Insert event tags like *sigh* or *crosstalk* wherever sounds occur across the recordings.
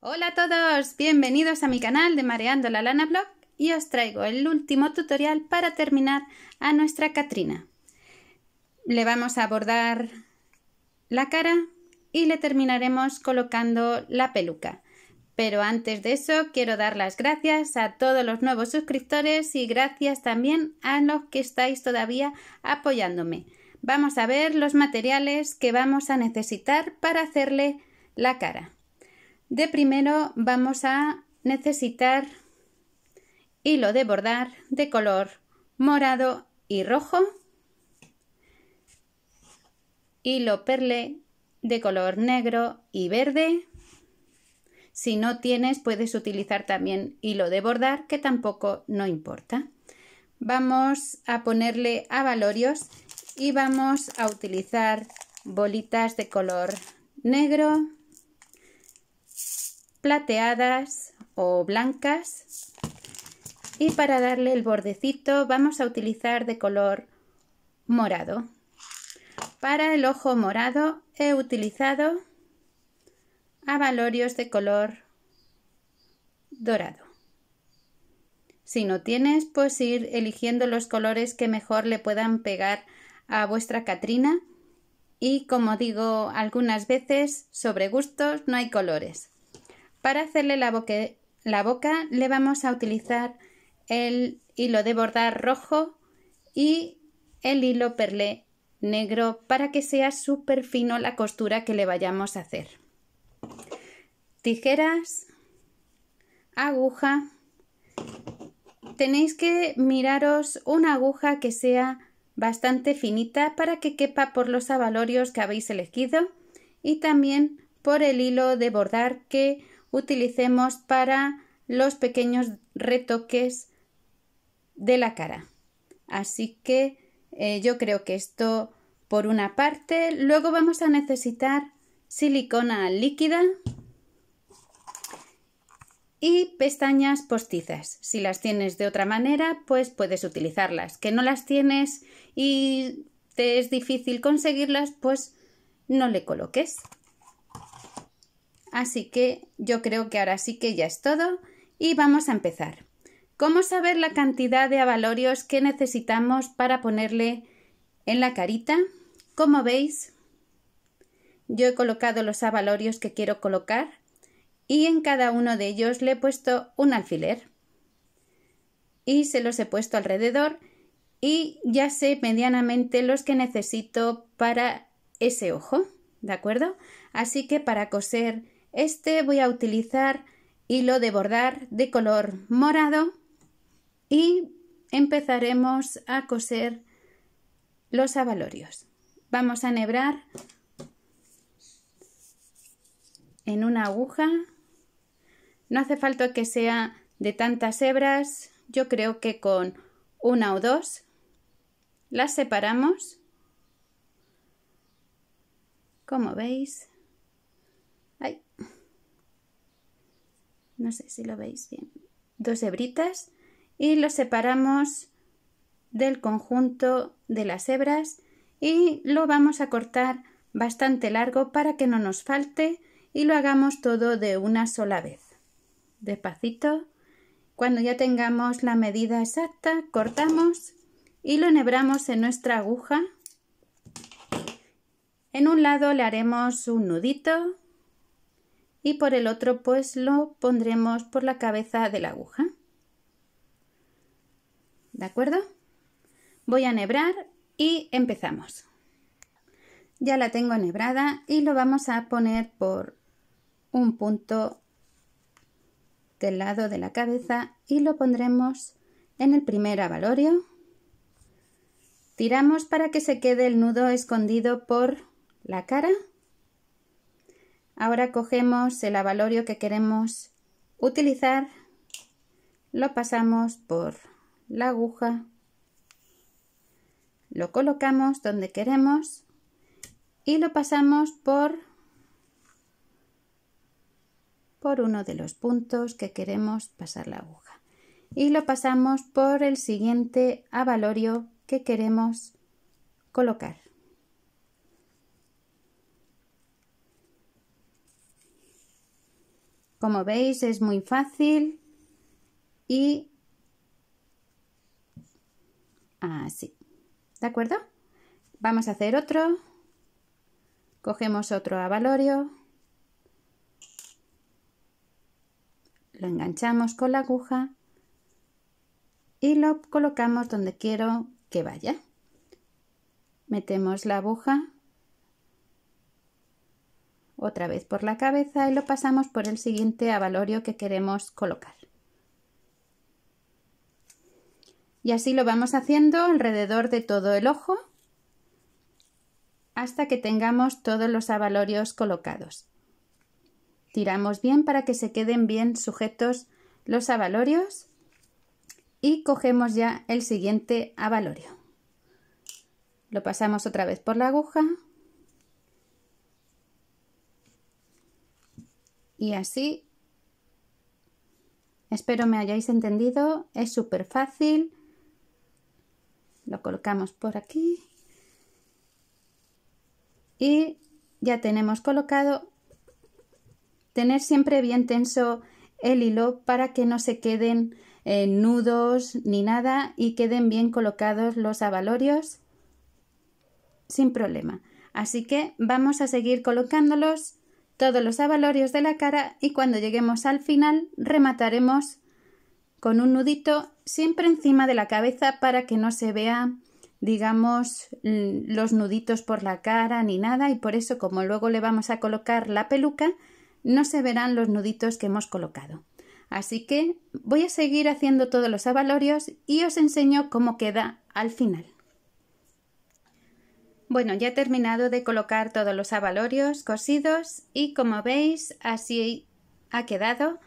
Hola a todos, bienvenidos a mi canal de Mareando la Lana Blog y os traigo el último tutorial para terminar a nuestra Catrina. Le vamos a bordar la cara y le terminaremos colocando la peluca. Pero antes de eso quiero dar las gracias a todos los nuevos suscriptores y gracias también a los que estáis todavía apoyándome. Vamos a ver los materiales que vamos a necesitar para hacerle la cara. De primero vamos a necesitar hilo de bordar de color morado y rojo, hilo perle de color negro y verde. Si no tienes, puedes utilizar también hilo de bordar, que tampoco no importa. Vamos a ponerle a valorios y vamos a utilizar bolitas de color negro, plateadas o blancas y para darle el bordecito vamos a utilizar de color morado. Para el ojo morado he utilizado abalorios de color dorado. Si no tienes, pues ir eligiendo los colores que mejor le puedan pegar a vuestra Catrina. Y como digo algunas veces, sobre gustos no hay colores. Para hacerle la, la boca le vamos a utilizar el hilo de bordar rojo y el hilo perlé negro para que sea súper fino la costura que le vayamos a hacer. Tijeras, aguja. Tenéis que miraros una aguja que sea bastante finita para que quepa por los abalorios que habéis elegido y también por el hilo de bordar que utilicemos para los pequeños retoques de la cara. Así que eh, yo creo que esto por una parte. Luego vamos a necesitar silicona líquida y pestañas postizas. Si las tienes de otra manera, pues puedes utilizarlas. Que no las tienes y te es difícil conseguirlas, pues no le coloques. Así que yo creo que ahora sí que ya es todo y vamos a empezar. ¿Cómo saber la cantidad de avalorios que necesitamos para ponerle en la carita? Como veis, yo he colocado los avalorios que quiero colocar y en cada uno de ellos le he puesto un alfiler y se los he puesto alrededor y ya sé medianamente los que necesito para ese ojo, ¿de acuerdo? Así que para coser este voy a utilizar hilo de bordar de color morado y empezaremos a coser los abalorios. Vamos a enhebrar en una aguja. No hace falta que sea de tantas hebras, yo creo que con una o dos. Las separamos, como veis. no sé si lo veis bien, dos hebritas y lo separamos del conjunto de las hebras y lo vamos a cortar bastante largo para que no nos falte y lo hagamos todo de una sola vez. Despacito. Cuando ya tengamos la medida exacta, cortamos y lo enhebramos en nuestra aguja. En un lado le haremos un nudito y por el otro pues lo pondremos por la cabeza de la aguja. ¿De acuerdo? Voy a nebrar y empezamos. Ya la tengo nebrada y lo vamos a poner por un punto del lado de la cabeza y lo pondremos en el primer abalorio. Tiramos para que se quede el nudo escondido por la cara Ahora cogemos el avalorio que queremos utilizar, lo pasamos por la aguja, lo colocamos donde queremos y lo pasamos por, por uno de los puntos que queremos pasar la aguja y lo pasamos por el siguiente avalorio que queremos colocar. Como veis es muy fácil y así. ¿De acuerdo? Vamos a hacer otro. Cogemos otro abalorio. Lo enganchamos con la aguja y lo colocamos donde quiero que vaya. Metemos la aguja otra vez por la cabeza y lo pasamos por el siguiente abalorio que queremos colocar. Y así lo vamos haciendo alrededor de todo el ojo hasta que tengamos todos los abalorios colocados. Tiramos bien para que se queden bien sujetos los abalorios y cogemos ya el siguiente abalorio. Lo pasamos otra vez por la aguja Y así, espero me hayáis entendido, es súper fácil. Lo colocamos por aquí. Y ya tenemos colocado. Tener siempre bien tenso el hilo para que no se queden eh, nudos ni nada y queden bien colocados los abalorios sin problema. Así que vamos a seguir colocándolos todos los avalorios de la cara y cuando lleguemos al final remataremos con un nudito siempre encima de la cabeza para que no se vea digamos los nuditos por la cara ni nada y por eso como luego le vamos a colocar la peluca no se verán los nuditos que hemos colocado. Así que voy a seguir haciendo todos los avalorios y os enseño cómo queda al final. Bueno, ya he terminado de colocar todos los abalorios cosidos y como veis así ha quedado.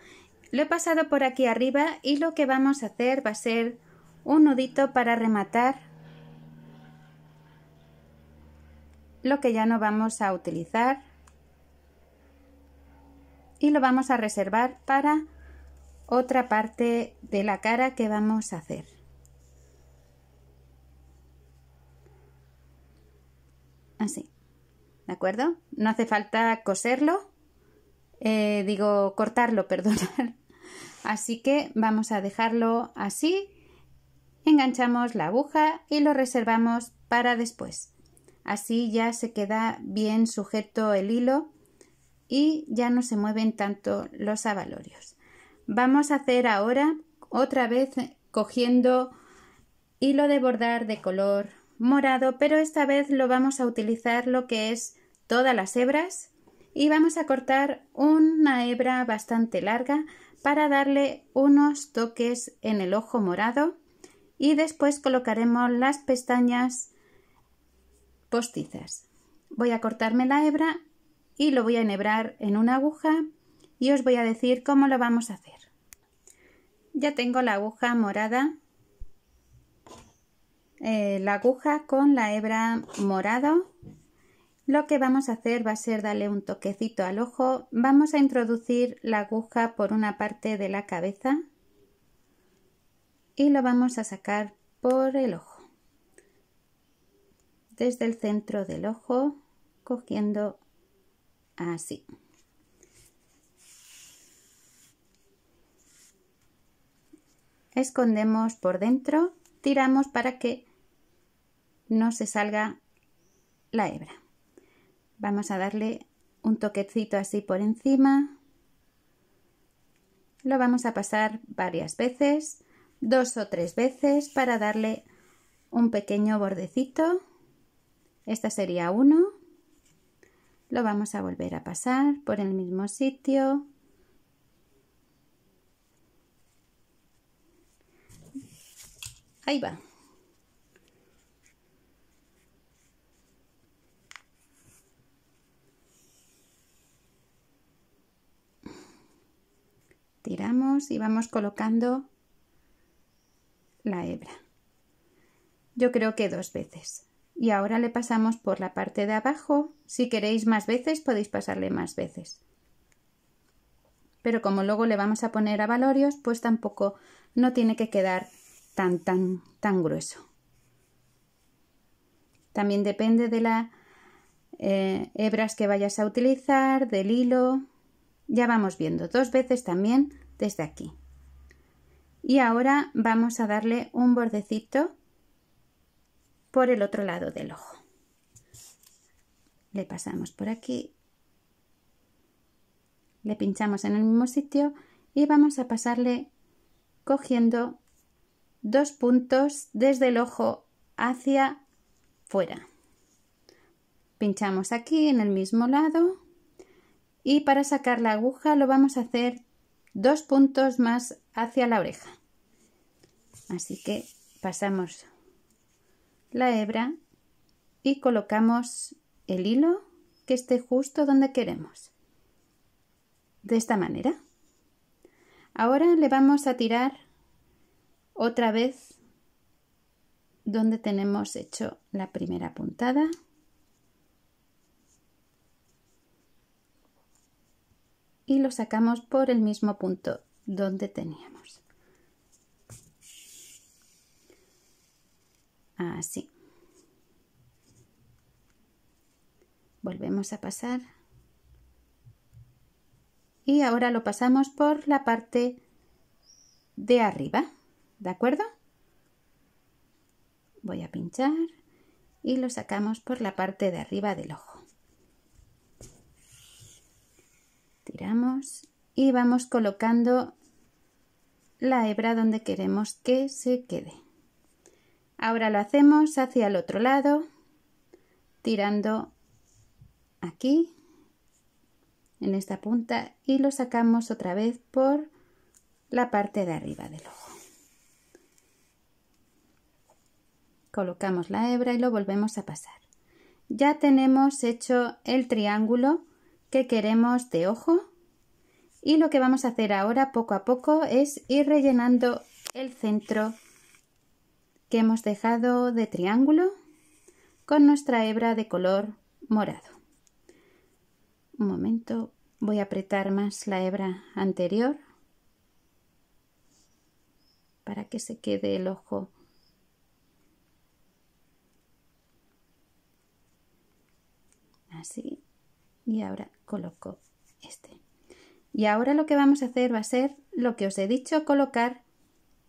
Lo he pasado por aquí arriba y lo que vamos a hacer va a ser un nudito para rematar lo que ya no vamos a utilizar y lo vamos a reservar para otra parte de la cara que vamos a hacer. así. ¿De acuerdo? No hace falta coserlo, eh, digo cortarlo, *laughs* perdón Así que vamos a dejarlo así, enganchamos la aguja y lo reservamos para después. Así ya se queda bien sujeto el hilo y ya no se mueven tanto los abalorios. Vamos a hacer ahora otra vez cogiendo hilo de bordar de color morado, pero esta vez lo vamos a utilizar lo que es todas las hebras y vamos a cortar una hebra bastante larga para darle unos toques en el ojo morado y después colocaremos las pestañas postizas. Voy a cortarme la hebra y lo voy a enhebrar en una aguja y os voy a decir cómo lo vamos a hacer. Ya tengo la aguja morada eh, la aguja con la hebra morado lo que vamos a hacer va a ser darle un toquecito al ojo vamos a introducir la aguja por una parte de la cabeza y lo vamos a sacar por el ojo desde el centro del ojo cogiendo así escondemos por dentro tiramos para que no se salga la hebra. Vamos a darle un toquecito así por encima. Lo vamos a pasar varias veces, dos o tres veces para darle un pequeño bordecito. Esta sería uno. Lo vamos a volver a pasar por el mismo sitio. Ahí va. tiramos y vamos colocando la hebra yo creo que dos veces y ahora le pasamos por la parte de abajo si queréis más veces podéis pasarle más veces pero como luego le vamos a poner a valorios, pues tampoco no tiene que quedar tan tan tan grueso también depende de las eh, hebras que vayas a utilizar del hilo ya vamos viendo dos veces también desde aquí. Y ahora vamos a darle un bordecito por el otro lado del ojo. Le pasamos por aquí, le pinchamos en el mismo sitio y vamos a pasarle cogiendo dos puntos desde el ojo hacia fuera. Pinchamos aquí en el mismo lado y para sacar la aguja lo vamos a hacer dos puntos más hacia la oreja así que pasamos la hebra y colocamos el hilo que esté justo donde queremos de esta manera ahora le vamos a tirar otra vez donde tenemos hecho la primera puntada y lo sacamos por el mismo punto donde teníamos. Así. Volvemos a pasar. Y ahora lo pasamos por la parte de arriba. ¿De acuerdo? Voy a pinchar y lo sacamos por la parte de arriba del ojo. Tiramos y vamos colocando la hebra donde queremos que se quede. Ahora lo hacemos hacia el otro lado, tirando aquí, en esta punta, y lo sacamos otra vez por la parte de arriba del ojo. Colocamos la hebra y lo volvemos a pasar. Ya tenemos hecho el triángulo que queremos de ojo y lo que vamos a hacer ahora poco a poco es ir rellenando el centro que hemos dejado de triángulo con nuestra hebra de color morado. Un momento, voy a apretar más la hebra anterior para que se quede el ojo así y ahora coloco este. Y ahora lo que vamos a hacer va a ser lo que os he dicho, colocar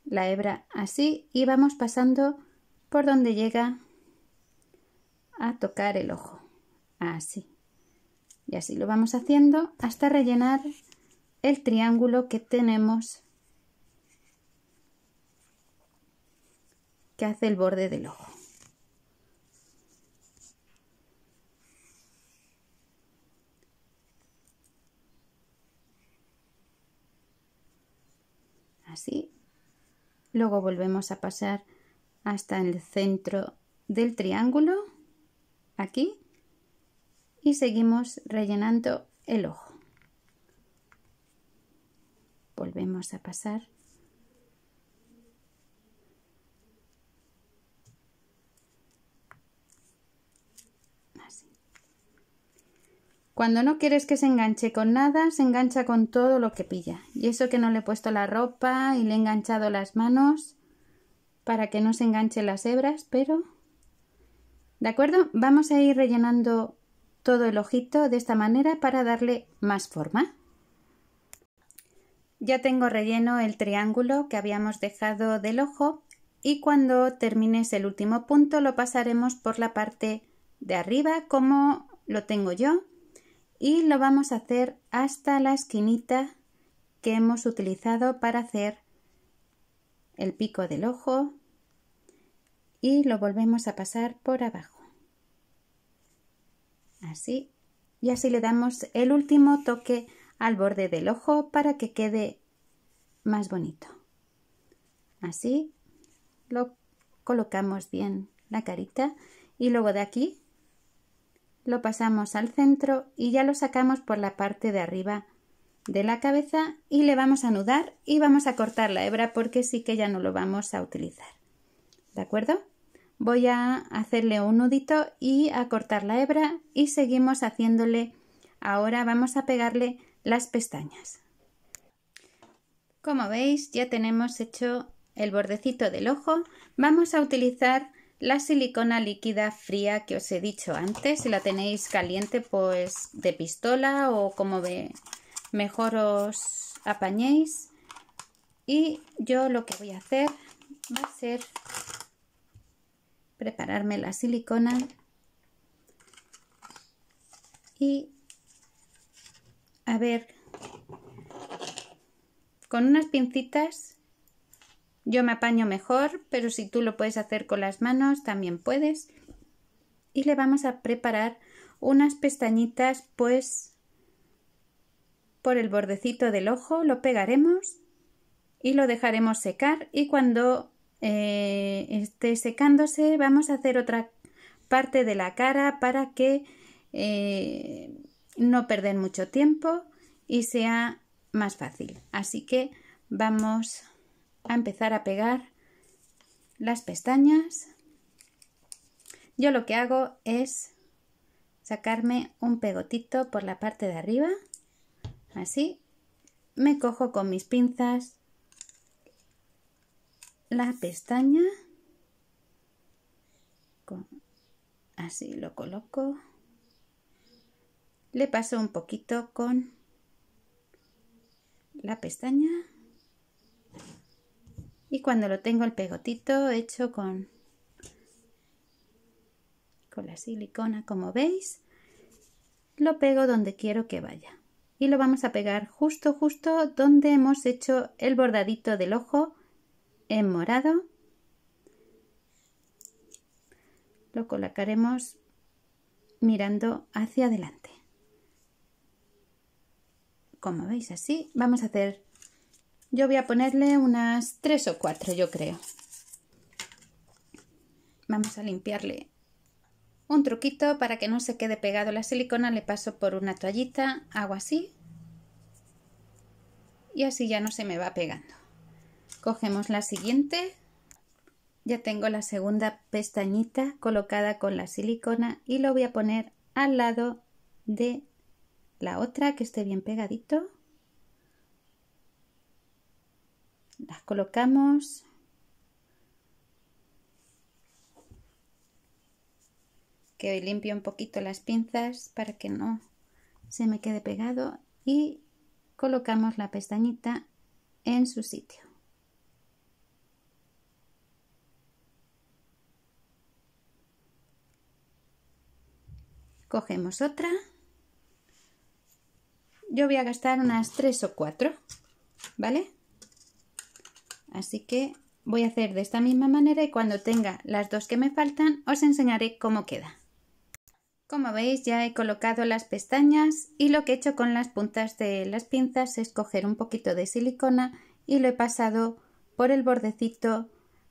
la hebra así y vamos pasando por donde llega a tocar el ojo, así. Y así lo vamos haciendo hasta rellenar el triángulo que tenemos que hace el borde del ojo. así. Luego volvemos a pasar hasta el centro del triángulo, aquí, y seguimos rellenando el ojo. Volvemos a pasar Cuando no quieres que se enganche con nada, se engancha con todo lo que pilla. Y eso que no le he puesto la ropa y le he enganchado las manos para que no se enganche las hebras, pero... ¿De acuerdo? Vamos a ir rellenando todo el ojito de esta manera para darle más forma. Ya tengo relleno el triángulo que habíamos dejado del ojo y cuando termines el último punto lo pasaremos por la parte de arriba como lo tengo yo y lo vamos a hacer hasta la esquinita que hemos utilizado para hacer el pico del ojo y lo volvemos a pasar por abajo así y así le damos el último toque al borde del ojo para que quede más bonito así lo colocamos bien la carita y luego de aquí lo pasamos al centro y ya lo sacamos por la parte de arriba de la cabeza y le vamos a anudar y vamos a cortar la hebra porque sí que ya no lo vamos a utilizar. ¿De acuerdo? Voy a hacerle un nudito y a cortar la hebra y seguimos haciéndole. Ahora vamos a pegarle las pestañas. Como veis ya tenemos hecho el bordecito del ojo. Vamos a utilizar la silicona líquida fría que os he dicho antes, si la tenéis caliente pues de pistola o como ve, mejor os apañéis. Y yo lo que voy a hacer va a ser prepararme la silicona y a ver con unas pincitas yo me apaño mejor, pero si tú lo puedes hacer con las manos, también puedes. Y le vamos a preparar unas pestañitas, pues por el bordecito del ojo lo pegaremos y lo dejaremos secar y cuando eh, esté secándose vamos a hacer otra parte de la cara para que eh, no perden mucho tiempo y sea más fácil. Así que vamos a empezar a pegar las pestañas. Yo lo que hago es sacarme un pegotito por la parte de arriba, así. Me cojo con mis pinzas la pestaña, así lo coloco. Le paso un poquito con la pestaña y cuando lo tengo el pegotito hecho con con la silicona como veis lo pego donde quiero que vaya y lo vamos a pegar justo justo donde hemos hecho el bordadito del ojo en morado lo colocaremos mirando hacia adelante como veis así vamos a hacer yo voy a ponerle unas tres o cuatro, yo creo. Vamos a limpiarle un truquito para que no se quede pegado la silicona. Le paso por una toallita, hago así. Y así ya no se me va pegando. Cogemos la siguiente. Ya tengo la segunda pestañita colocada con la silicona y lo voy a poner al lado de la otra que esté bien pegadito. las colocamos que hoy limpio un poquito las pinzas para que no se me quede pegado y colocamos la pestañita en su sitio cogemos otra yo voy a gastar unas tres o cuatro vale Así que voy a hacer de esta misma manera y cuando tenga las dos que me faltan os enseñaré cómo queda. Como veis ya he colocado las pestañas y lo que he hecho con las puntas de las pinzas es coger un poquito de silicona y lo he pasado por el bordecito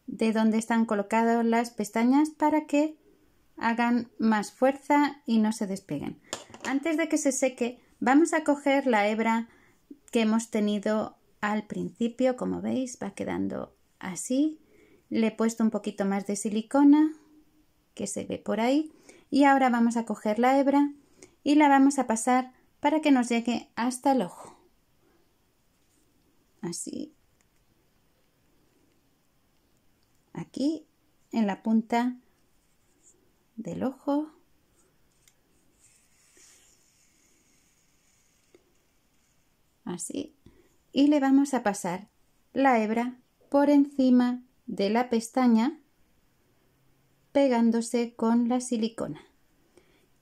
de donde están colocadas las pestañas para que hagan más fuerza y no se despeguen. Antes de que se seque vamos a coger la hebra que hemos tenido al principio, como veis, va quedando así. Le he puesto un poquito más de silicona, que se ve por ahí. Y ahora vamos a coger la hebra y la vamos a pasar para que nos llegue hasta el ojo. Así. Aquí, en la punta del ojo. Así y le vamos a pasar la hebra por encima de la pestaña pegándose con la silicona.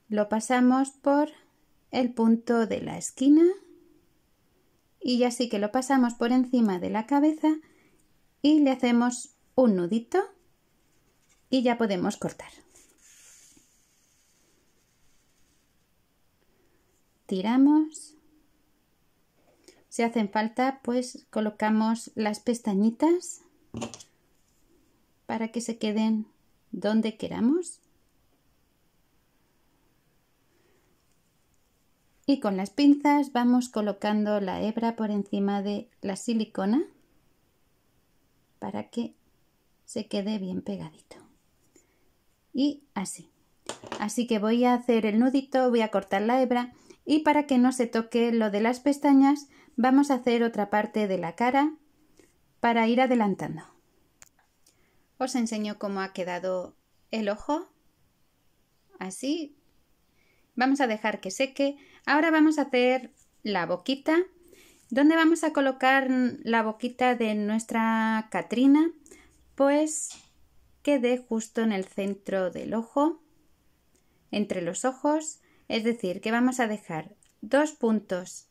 Lo pasamos por el punto de la esquina y ya que lo pasamos por encima de la cabeza y le hacemos un nudito y ya podemos cortar. Tiramos si hacen falta, pues colocamos las pestañitas para que se queden donde queramos. Y con las pinzas vamos colocando la hebra por encima de la silicona para que se quede bien pegadito. Y así. Así que voy a hacer el nudito, voy a cortar la hebra y para que no se toque lo de las pestañas Vamos a hacer otra parte de la cara para ir adelantando. Os enseño cómo ha quedado el ojo. Así. Vamos a dejar que seque. Ahora vamos a hacer la boquita. ¿Dónde vamos a colocar la boquita de nuestra Catrina? Pues quede justo en el centro del ojo, entre los ojos. Es decir, que vamos a dejar dos puntos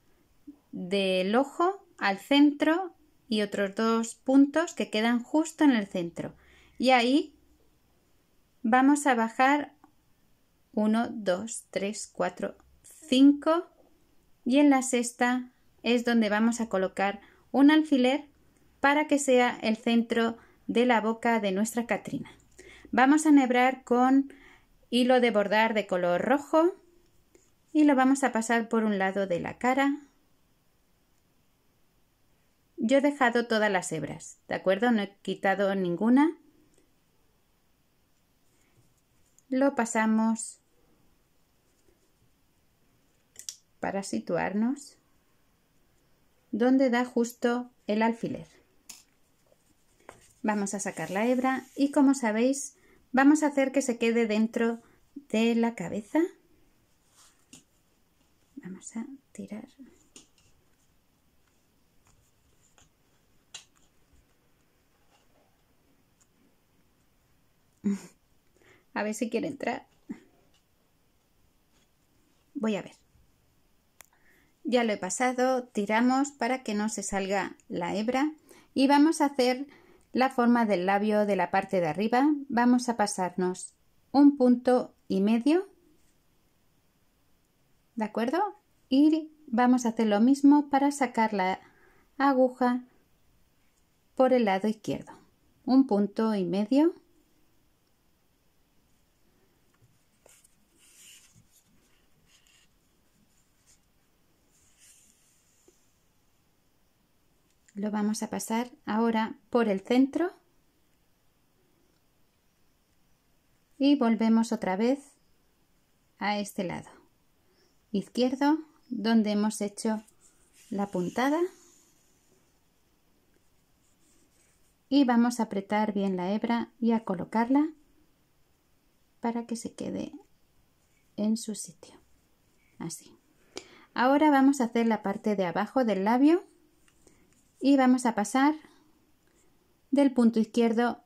del ojo al centro y otros dos puntos que quedan justo en el centro. Y ahí vamos a bajar 1, 2, 3, 4, 5 y en la sexta es donde vamos a colocar un alfiler para que sea el centro de la boca de nuestra Catrina. Vamos a enhebrar con hilo de bordar de color rojo y lo vamos a pasar por un lado de la cara yo he dejado todas las hebras, ¿de acuerdo? No he quitado ninguna. Lo pasamos para situarnos donde da justo el alfiler. Vamos a sacar la hebra y como sabéis vamos a hacer que se quede dentro de la cabeza. Vamos a tirar *laughs* A ver si quiere entrar. Voy a ver. Ya lo he pasado, tiramos para que no se salga la hebra y vamos a hacer la forma del labio de la parte de arriba. Vamos a pasarnos un punto y medio, ¿de acuerdo? Y vamos a hacer lo mismo para sacar la aguja por el lado izquierdo. Un punto y medio. Lo vamos a pasar ahora por el centro y volvemos otra vez a este lado izquierdo donde hemos hecho la puntada y vamos a apretar bien la hebra y a colocarla para que se quede en su sitio así ahora vamos a hacer la parte de abajo del labio y vamos a pasar del punto izquierdo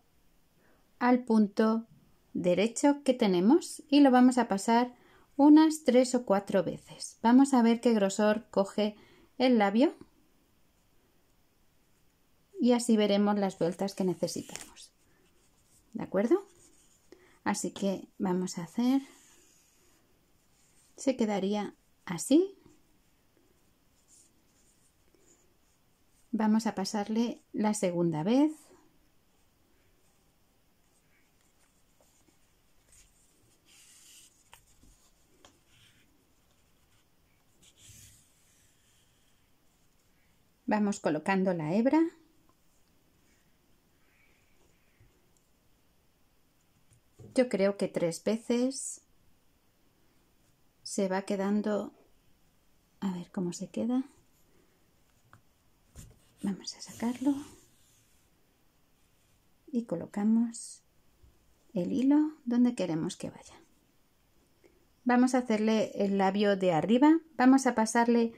al punto derecho que tenemos y lo vamos a pasar unas tres o cuatro veces. Vamos a ver qué grosor coge el labio y así veremos las vueltas que necesitamos. ¿De acuerdo? Así que vamos a hacer... Se quedaría así vamos a pasarle la segunda vez vamos colocando la hebra yo creo que tres veces se va quedando a ver cómo se queda Vamos a sacarlo y colocamos el hilo donde queremos que vaya. Vamos a hacerle el labio de arriba, vamos a pasarle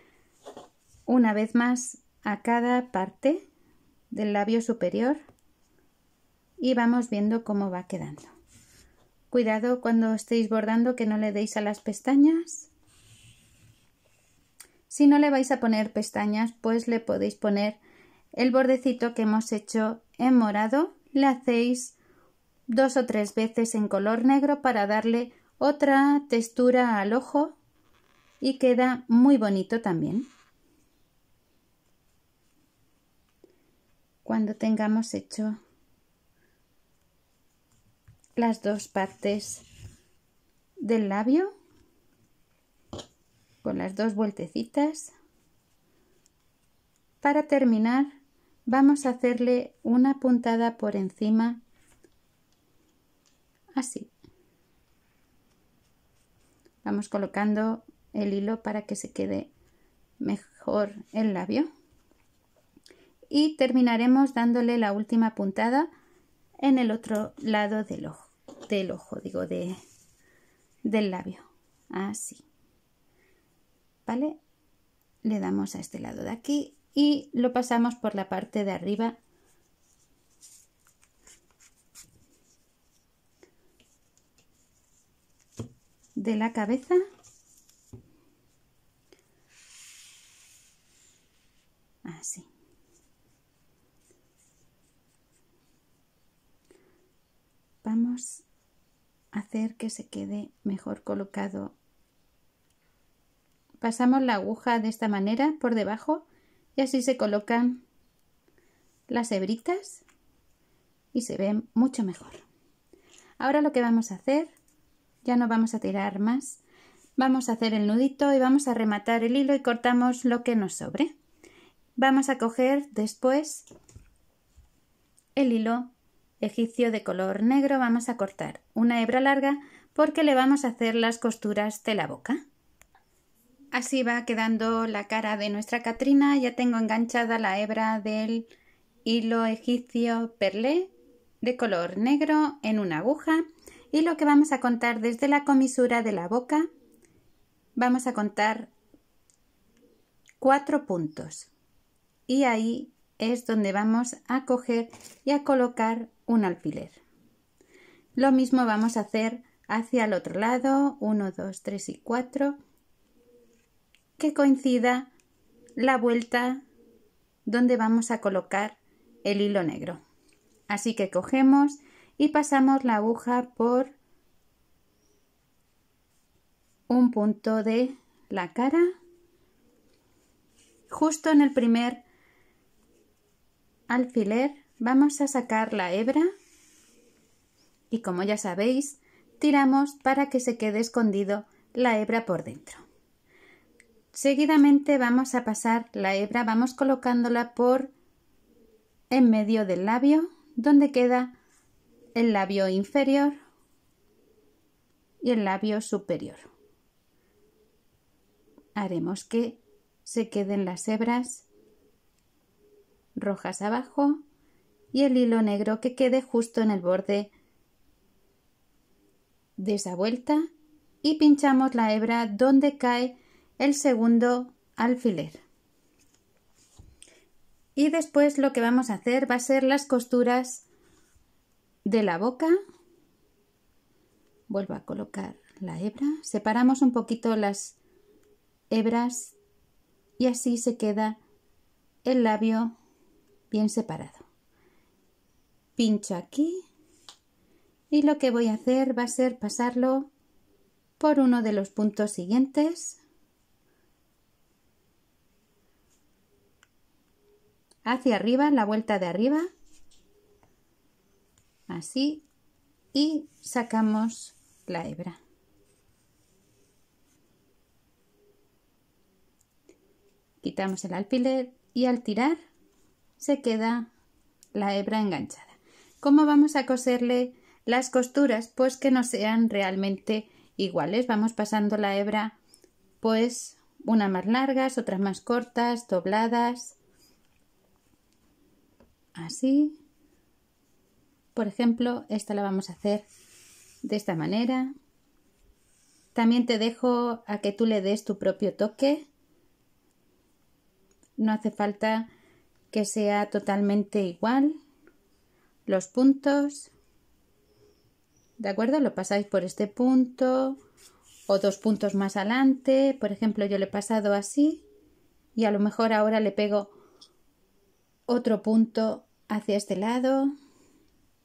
una vez más a cada parte del labio superior y vamos viendo cómo va quedando. Cuidado cuando estéis bordando que no le deis a las pestañas. Si no le vais a poner pestañas, pues le podéis poner el bordecito que hemos hecho en morado le hacéis dos o tres veces en color negro para darle otra textura al ojo y queda muy bonito también. Cuando tengamos hecho las dos partes del labio con las dos vueltecitas para terminar vamos a hacerle una puntada por encima así vamos colocando el hilo para que se quede mejor el labio y terminaremos dándole la última puntada en el otro lado del ojo del ojo digo de del labio así vale le damos a este lado de aquí y lo pasamos por la parte de arriba de la cabeza así vamos a hacer que se quede mejor colocado pasamos la aguja de esta manera por debajo y así se colocan las hebritas y se ven mucho mejor. Ahora lo que vamos a hacer, ya no vamos a tirar más, vamos a hacer el nudito y vamos a rematar el hilo y cortamos lo que nos sobre. Vamos a coger después el hilo egipcio de color negro, vamos a cortar una hebra larga porque le vamos a hacer las costuras de la boca. Así va quedando la cara de nuestra Catrina. Ya tengo enganchada la hebra del hilo egipcio perlé de color negro en una aguja. Y lo que vamos a contar desde la comisura de la boca, vamos a contar cuatro puntos. Y ahí es donde vamos a coger y a colocar un alfiler. Lo mismo vamos a hacer hacia el otro lado, uno, dos, tres y cuatro coincida la vuelta donde vamos a colocar el hilo negro. Así que cogemos y pasamos la aguja por un punto de la cara justo en el primer alfiler vamos a sacar la hebra y como ya sabéis tiramos para que se quede escondido la hebra por dentro Seguidamente vamos a pasar la hebra, vamos colocándola por en medio del labio, donde queda el labio inferior y el labio superior. Haremos que se queden las hebras rojas abajo y el hilo negro que quede justo en el borde de esa vuelta y pinchamos la hebra donde cae el segundo alfiler. Y después lo que vamos a hacer va a ser las costuras de la boca. Vuelvo a colocar la hebra. Separamos un poquito las hebras y así se queda el labio bien separado. Pincho aquí y lo que voy a hacer va a ser pasarlo por uno de los puntos siguientes hacia arriba, la vuelta de arriba, así, y sacamos la hebra. Quitamos el alfiler y al tirar se queda la hebra enganchada. ¿Cómo vamos a coserle las costuras? Pues que no sean realmente iguales. Vamos pasando la hebra pues unas más largas, otras más cortas, dobladas, así. Por ejemplo, esta la vamos a hacer de esta manera. También te dejo a que tú le des tu propio toque. No hace falta que sea totalmente igual. Los puntos. ¿De acuerdo? Lo pasáis por este punto o dos puntos más adelante. Por ejemplo, yo le he pasado así y a lo mejor ahora le pego otro punto hacia este lado.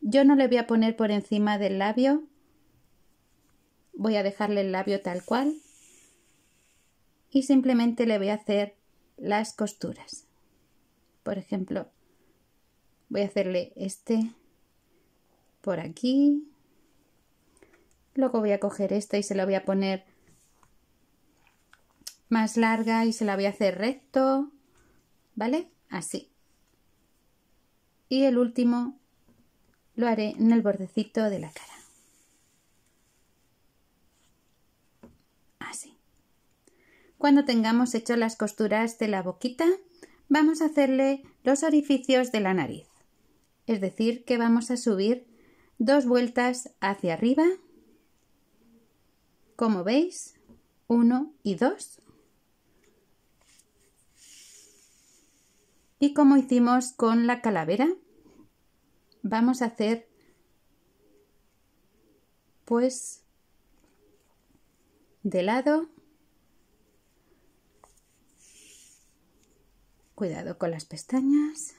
Yo no le voy a poner por encima del labio. Voy a dejarle el labio tal cual. Y simplemente le voy a hacer las costuras. Por ejemplo, voy a hacerle este por aquí. Luego voy a coger esta y se la voy a poner más larga y se la voy a hacer recto. ¿Vale? Así y el último lo haré en el bordecito de la cara. Así. Cuando tengamos hecho las costuras de la boquita, vamos a hacerle los orificios de la nariz. Es decir, que vamos a subir dos vueltas hacia arriba, como veis, uno y dos, Y como hicimos con la calavera, vamos a hacer pues de lado. Cuidado con las pestañas.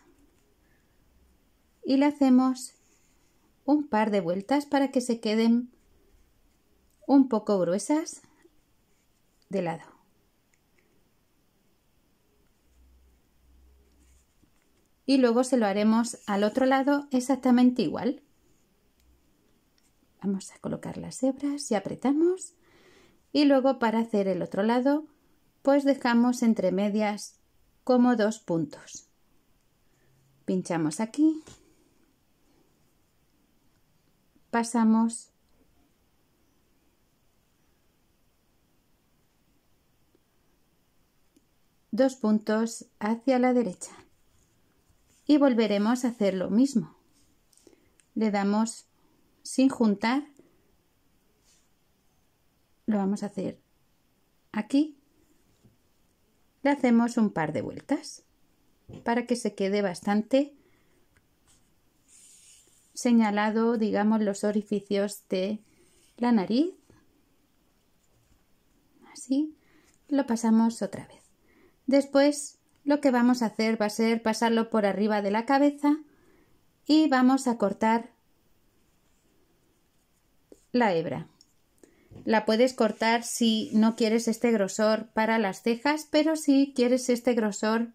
Y le hacemos un par de vueltas para que se queden un poco gruesas de lado. y luego se lo haremos al otro lado exactamente igual. Vamos a colocar las hebras y apretamos y luego para hacer el otro lado pues dejamos entre medias como dos puntos. Pinchamos aquí, pasamos dos puntos hacia la derecha y volveremos a hacer lo mismo. Le damos sin juntar, lo vamos a hacer aquí, le hacemos un par de vueltas para que se quede bastante señalado, digamos, los orificios de la nariz. Así lo pasamos otra vez. Después lo que vamos a hacer va a ser pasarlo por arriba de la cabeza y vamos a cortar la hebra. La puedes cortar si no quieres este grosor para las cejas, pero si quieres este grosor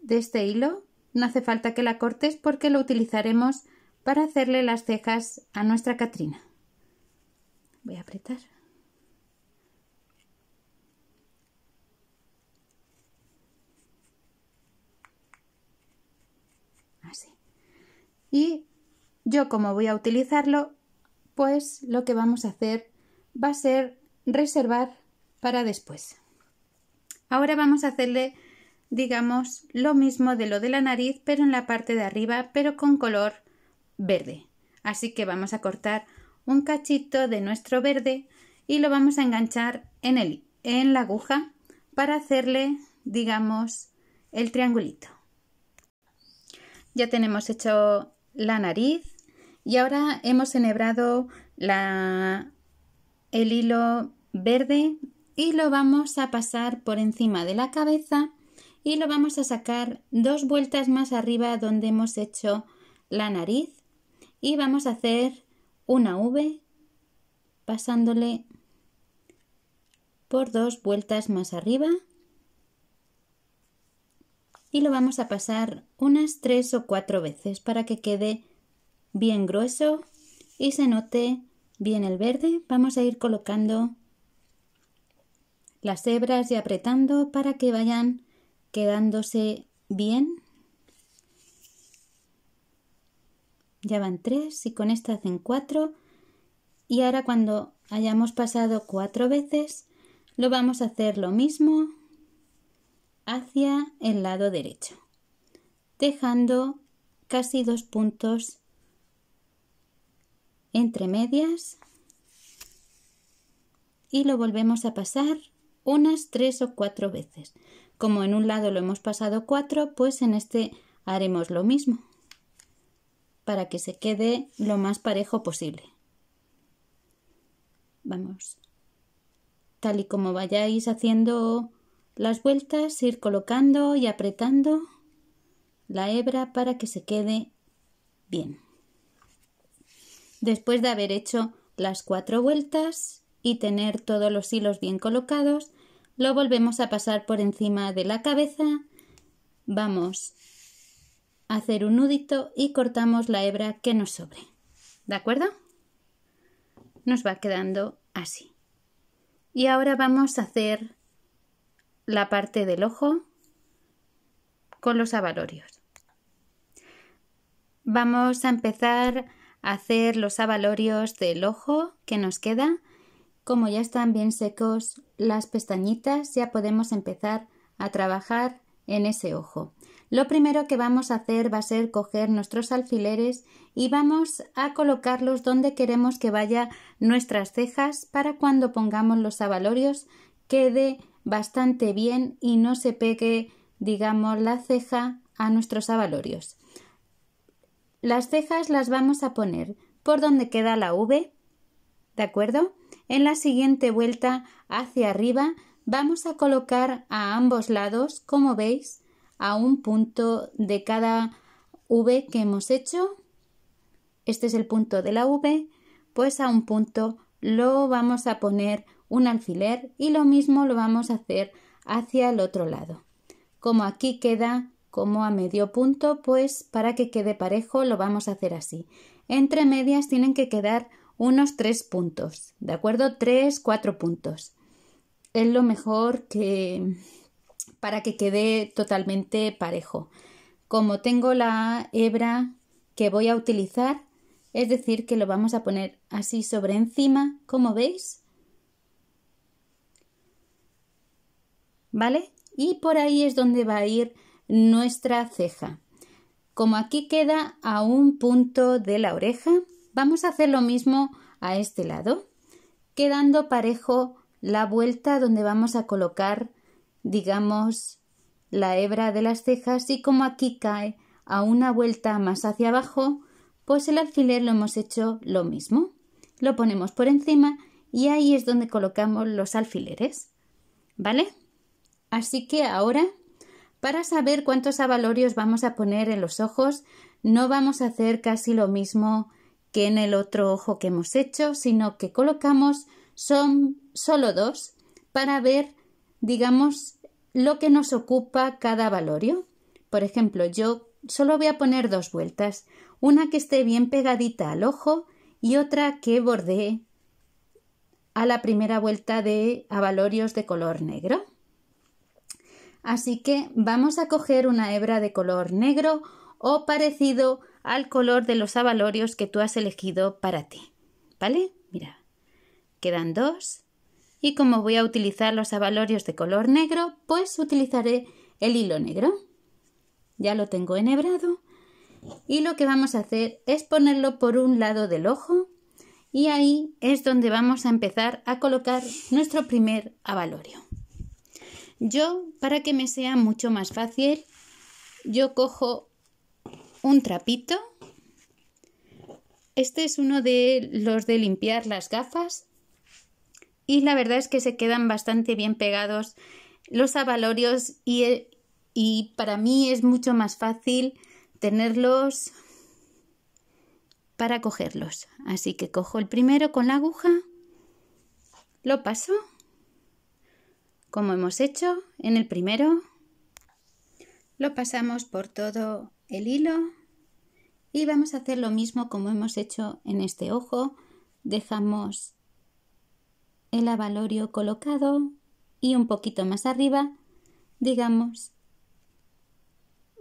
de este hilo, no hace falta que la cortes porque lo utilizaremos para hacerle las cejas a nuestra Catrina. Voy a apretar. y yo como voy a utilizarlo, pues lo que vamos a hacer va a ser reservar para después. Ahora vamos a hacerle, digamos, lo mismo de lo de la nariz, pero en la parte de arriba, pero con color verde. Así que vamos a cortar un cachito de nuestro verde y lo vamos a enganchar en, en la aguja para hacerle, digamos, el triangulito. Ya tenemos hecho la nariz y ahora hemos enhebrado la, el hilo verde y lo vamos a pasar por encima de la cabeza y lo vamos a sacar dos vueltas más arriba donde hemos hecho la nariz y vamos a hacer una V pasándole por dos vueltas más arriba y lo vamos a pasar unas tres o cuatro veces para que quede bien grueso y se note bien el verde. Vamos a ir colocando las hebras y apretando para que vayan quedándose bien. Ya van tres y con esta hacen cuatro. Y ahora cuando hayamos pasado cuatro veces, lo vamos a hacer lo mismo hacia el lado derecho, dejando casi dos puntos entre medias y lo volvemos a pasar unas tres o cuatro veces. Como en un lado lo hemos pasado cuatro, pues en este haremos lo mismo para que se quede lo más parejo posible. Vamos, tal y como vayáis haciendo las vueltas ir colocando y apretando la hebra para que se quede bien. Después de haber hecho las cuatro vueltas y tener todos los hilos bien colocados, lo volvemos a pasar por encima de la cabeza. Vamos a hacer un nudito y cortamos la hebra que nos sobre. ¿De acuerdo? Nos va quedando así. Y ahora vamos a hacer la parte del ojo con los avalorios. Vamos a empezar a hacer los avalorios del ojo que nos queda. Como ya están bien secos las pestañitas, ya podemos empezar a trabajar en ese ojo. Lo primero que vamos a hacer va a ser coger nuestros alfileres y vamos a colocarlos donde queremos que vaya nuestras cejas para cuando pongamos los abalorios quede bastante bien y no se pegue, digamos, la ceja a nuestros abalorios. Las cejas las vamos a poner por donde queda la V, ¿de acuerdo? En la siguiente vuelta hacia arriba vamos a colocar a ambos lados, como veis, a un punto de cada V que hemos hecho. Este es el punto de la V, pues a un punto lo vamos a poner un alfiler y lo mismo lo vamos a hacer hacia el otro lado. Como aquí queda como a medio punto, pues para que quede parejo lo vamos a hacer así. Entre medias tienen que quedar unos tres puntos, ¿de acuerdo? Tres, cuatro puntos. Es lo mejor que para que quede totalmente parejo. Como tengo la hebra que voy a utilizar, es decir, que lo vamos a poner así sobre encima, como veis, ¿vale? Y por ahí es donde va a ir nuestra ceja. Como aquí queda a un punto de la oreja, vamos a hacer lo mismo a este lado, quedando parejo la vuelta donde vamos a colocar, digamos, la hebra de las cejas y como aquí cae a una vuelta más hacia abajo, pues el alfiler lo hemos hecho lo mismo. Lo ponemos por encima y ahí es donde colocamos los alfileres. ¿Vale? Así que ahora, para saber cuántos abalorios vamos a poner en los ojos, no vamos a hacer casi lo mismo que en el otro ojo que hemos hecho, sino que colocamos son solo dos para ver, digamos, lo que nos ocupa cada avalorio. Por ejemplo, yo solo voy a poner dos vueltas, una que esté bien pegadita al ojo y otra que borde a la primera vuelta de abalorios de color negro. Así que vamos a coger una hebra de color negro o parecido al color de los abalorios que tú has elegido para ti. ¿Vale? Mira, quedan dos. Y como voy a utilizar los abalorios de color negro, pues utilizaré el hilo negro. Ya lo tengo enhebrado. Y lo que vamos a hacer es ponerlo por un lado del ojo y ahí es donde vamos a empezar a colocar nuestro primer abalorio. Yo, para que me sea mucho más fácil, yo cojo un trapito. Este es uno de los de limpiar las gafas. Y la verdad es que se quedan bastante bien pegados los abalorios y, eh, y para mí es mucho más fácil tenerlos para cogerlos. Así que cojo el primero con la aguja, lo paso como hemos hecho en el primero. Lo pasamos por todo el hilo y vamos a hacer lo mismo como hemos hecho en este ojo. Dejamos el abalorio colocado y un poquito más arriba, digamos,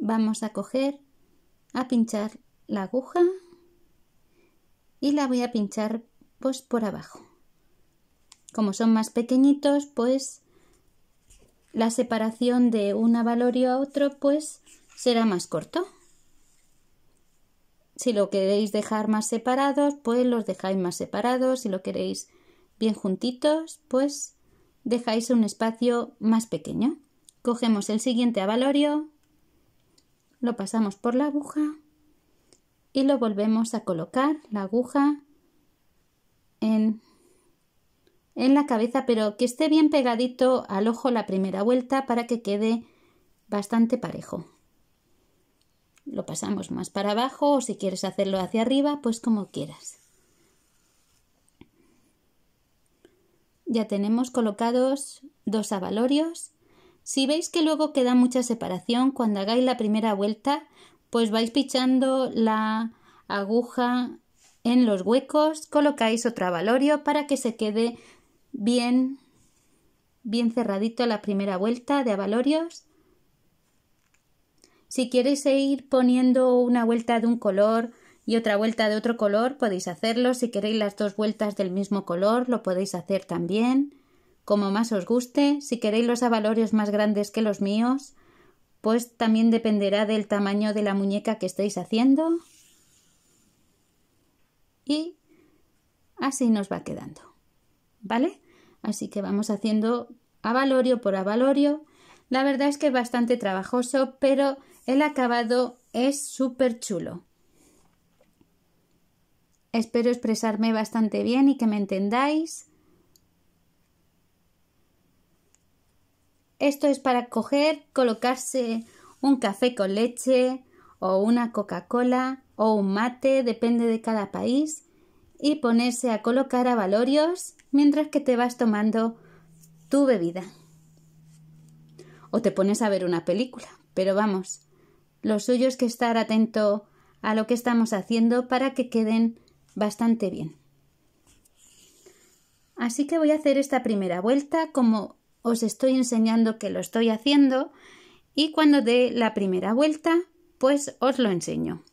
vamos a coger, a pinchar la aguja y la voy a pinchar pues por abajo. Como son más pequeñitos, pues la separación de un avalorio a otro, pues será más corto. Si lo queréis dejar más separados, pues los dejáis más separados. Si lo queréis bien juntitos, pues dejáis un espacio más pequeño. Cogemos el siguiente avalorio, lo pasamos por la aguja y lo volvemos a colocar la aguja en en la cabeza, pero que esté bien pegadito al ojo la primera vuelta para que quede bastante parejo. Lo pasamos más para abajo o si quieres hacerlo hacia arriba, pues como quieras. Ya tenemos colocados dos abalorios. Si veis que luego queda mucha separación cuando hagáis la primera vuelta, pues vais pichando la aguja en los huecos, colocáis otro abalorio para que se quede bien, bien cerradito la primera vuelta de abalorios. Si queréis ir poniendo una vuelta de un color y otra vuelta de otro color, podéis hacerlo. Si queréis las dos vueltas del mismo color, lo podéis hacer también. Como más os guste, si queréis los abalorios más grandes que los míos, pues también dependerá del tamaño de la muñeca que estéis haciendo. Y así nos va quedando. ¿Vale? Así que vamos haciendo avalorio por avalorio. La verdad es que es bastante trabajoso, pero el acabado es súper chulo. Espero expresarme bastante bien y que me entendáis. Esto es para coger, colocarse un café con leche o una Coca-Cola o un mate, depende de cada país, y ponerse a colocar avalorios mientras que te vas tomando tu bebida. O te pones a ver una película, pero vamos, lo suyo es que estar atento a lo que estamos haciendo para que queden bastante bien. Así que voy a hacer esta primera vuelta como os estoy enseñando que lo estoy haciendo y cuando dé la primera vuelta pues os lo enseño.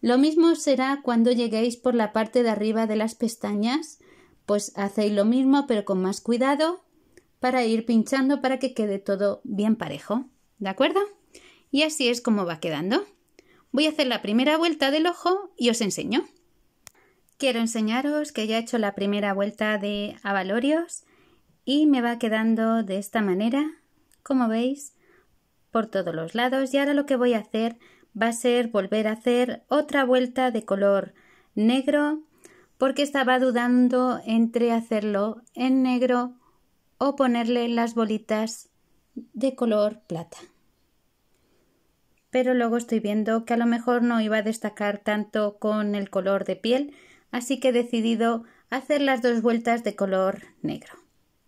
Lo mismo será cuando lleguéis por la parte de arriba de las pestañas pues hacéis lo mismo pero con más cuidado para ir pinchando para que quede todo bien parejo. ¿De acuerdo? Y así es como va quedando. Voy a hacer la primera vuelta del ojo y os enseño. Quiero enseñaros que ya he hecho la primera vuelta de abalorios y me va quedando de esta manera, como veis, por todos los lados. Y ahora lo que voy a hacer va a ser volver a hacer otra vuelta de color negro porque estaba dudando entre hacerlo en negro o ponerle las bolitas de color plata. Pero luego estoy viendo que a lo mejor no iba a destacar tanto con el color de piel, así que he decidido hacer las dos vueltas de color negro.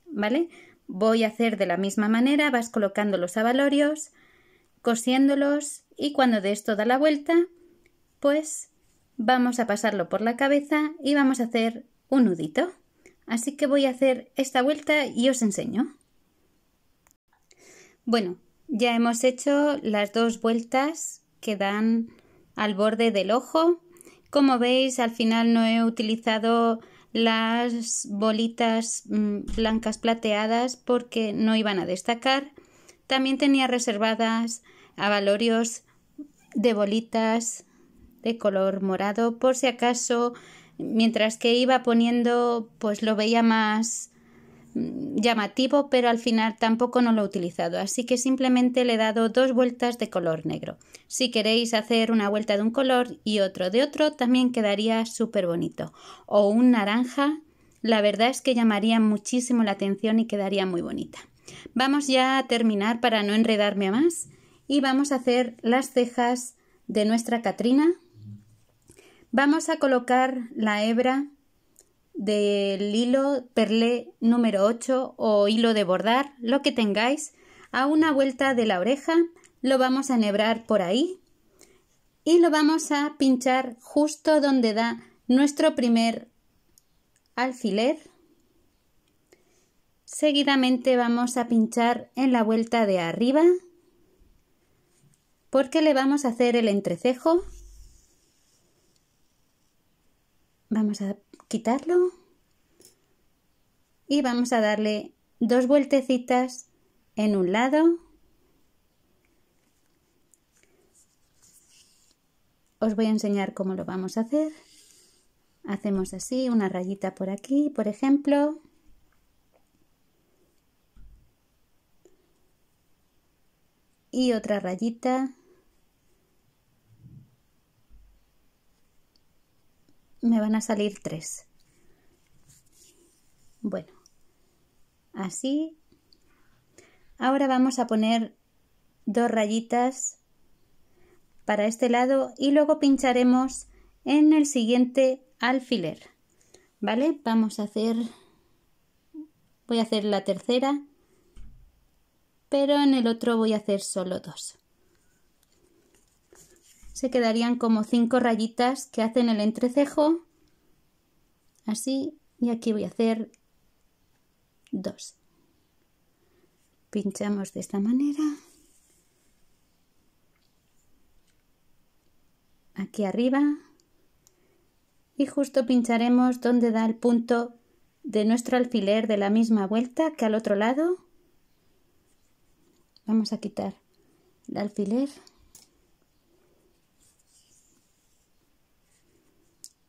¿Vale? Voy a hacer de la misma manera, vas colocando los abalorios, cosiéndolos y cuando des toda la vuelta, pues vamos a pasarlo por la cabeza y vamos a hacer un nudito. Así que voy a hacer esta vuelta y os enseño. Bueno, ya hemos hecho las dos vueltas que dan al borde del ojo. Como veis, al final no he utilizado las bolitas mm, blancas plateadas porque no iban a destacar. También tenía reservadas valorios de bolitas de color morado por si acaso mientras que iba poniendo pues lo veía más mm, llamativo pero al final tampoco no lo he utilizado así que simplemente le he dado dos vueltas de color negro si queréis hacer una vuelta de un color y otro de otro también quedaría súper bonito o un naranja la verdad es que llamaría muchísimo la atención y quedaría muy bonita vamos ya a terminar para no enredarme más y vamos a hacer las cejas de nuestra Catrina Vamos a colocar la hebra del hilo perlé número 8 o hilo de bordar, lo que tengáis, a una vuelta de la oreja, lo vamos a enhebrar por ahí y lo vamos a pinchar justo donde da nuestro primer alfiler. Seguidamente vamos a pinchar en la vuelta de arriba porque le vamos a hacer el entrecejo Vamos a quitarlo y vamos a darle dos vueltecitas en un lado. Os voy a enseñar cómo lo vamos a hacer. Hacemos así, una rayita por aquí, por ejemplo. Y otra rayita me van a salir tres. Bueno, así. Ahora vamos a poner dos rayitas para este lado y luego pincharemos en el siguiente alfiler. ¿Vale? Vamos a hacer... Voy a hacer la tercera, pero en el otro voy a hacer solo dos se quedarían como cinco rayitas que hacen el entrecejo. Así, y aquí voy a hacer dos. Pinchamos de esta manera. Aquí arriba. Y justo pincharemos donde da el punto de nuestro alfiler de la misma vuelta que al otro lado. Vamos a quitar el alfiler.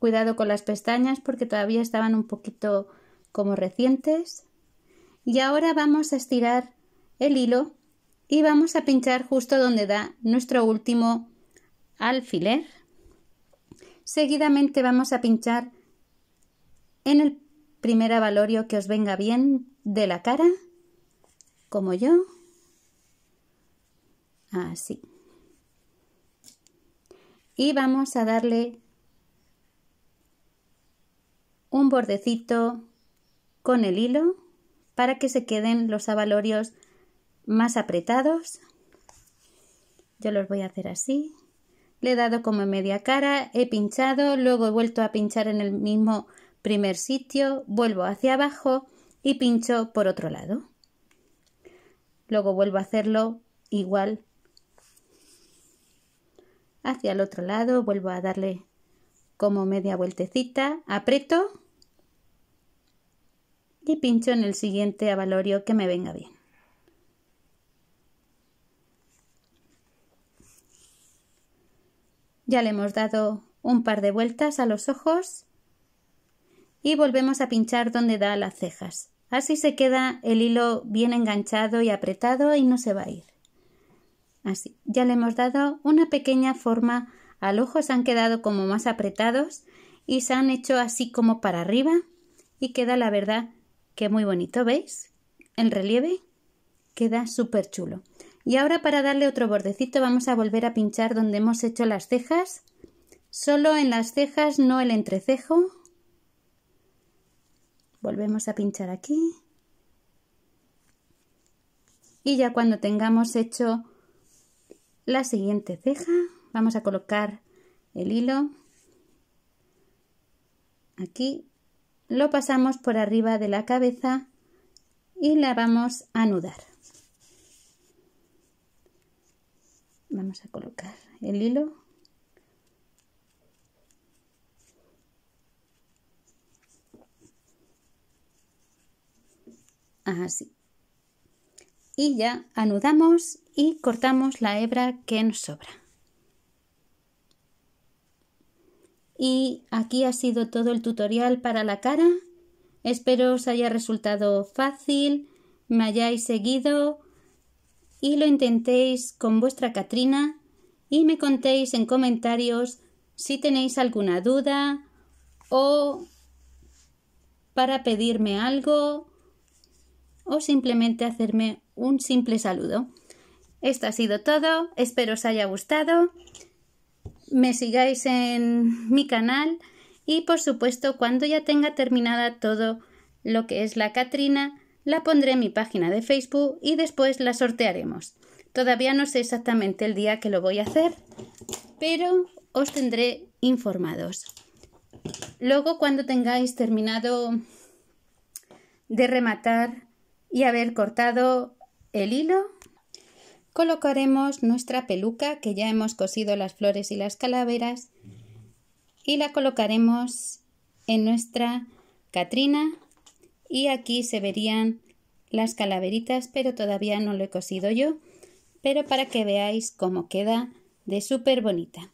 cuidado con las pestañas porque todavía estaban un poquito como recientes. Y ahora vamos a estirar el hilo y vamos a pinchar justo donde da nuestro último alfiler. Seguidamente vamos a pinchar en el primer avalorio que os venga bien de la cara, como yo. Así. Y vamos a darle un bordecito con el hilo para que se queden los abalorios más apretados. Yo los voy a hacer así. Le he dado como media cara, he pinchado, luego he vuelto a pinchar en el mismo primer sitio, vuelvo hacia abajo y pincho por otro lado. Luego vuelvo a hacerlo igual hacia el otro lado, vuelvo a darle como media vueltecita, aprieto y pincho en el siguiente avalorio que me venga bien. Ya le hemos dado un par de vueltas a los ojos y volvemos a pinchar donde da las cejas. Así se queda el hilo bien enganchado y apretado y no se va a ir. Así, ya le hemos dado una pequeña forma al ojo, se han quedado como más apretados y se han hecho así como para arriba y queda la verdad Qué muy bonito, ¿veis? El relieve queda súper chulo. Y ahora para darle otro bordecito vamos a volver a pinchar donde hemos hecho las cejas. Solo en las cejas, no el entrecejo. Volvemos a pinchar aquí. Y ya cuando tengamos hecho la siguiente ceja, vamos a colocar el hilo aquí lo pasamos por arriba de la cabeza y la vamos a anudar. Vamos a colocar el hilo. Así. Y ya anudamos y cortamos la hebra que nos sobra. Y aquí ha sido todo el tutorial para la cara. Espero os haya resultado fácil, me hayáis seguido y lo intentéis con vuestra Catrina y me contéis en comentarios si tenéis alguna duda o para pedirme algo o simplemente hacerme un simple saludo. Esto ha sido todo, espero os haya gustado me sigáis en mi canal y por supuesto cuando ya tenga terminada todo lo que es la Catrina, la pondré en mi página de Facebook y después la sortearemos. Todavía no sé exactamente el día que lo voy a hacer, pero os tendré informados. Luego cuando tengáis terminado de rematar y haber cortado el hilo, Colocaremos nuestra peluca, que ya hemos cosido las flores y las calaveras, y la colocaremos en nuestra Catrina. Y aquí se verían las calaveritas, pero todavía no lo he cosido yo, pero para que veáis cómo queda de súper bonita.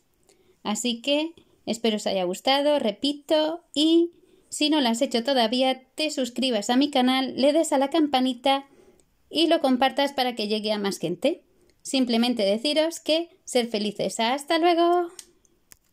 Así que espero os haya gustado, repito, y si no lo has hecho todavía, te suscribas a mi canal, le des a la campanita y lo compartas para que llegue a más gente. Simplemente deciros que ser felices. Hasta luego.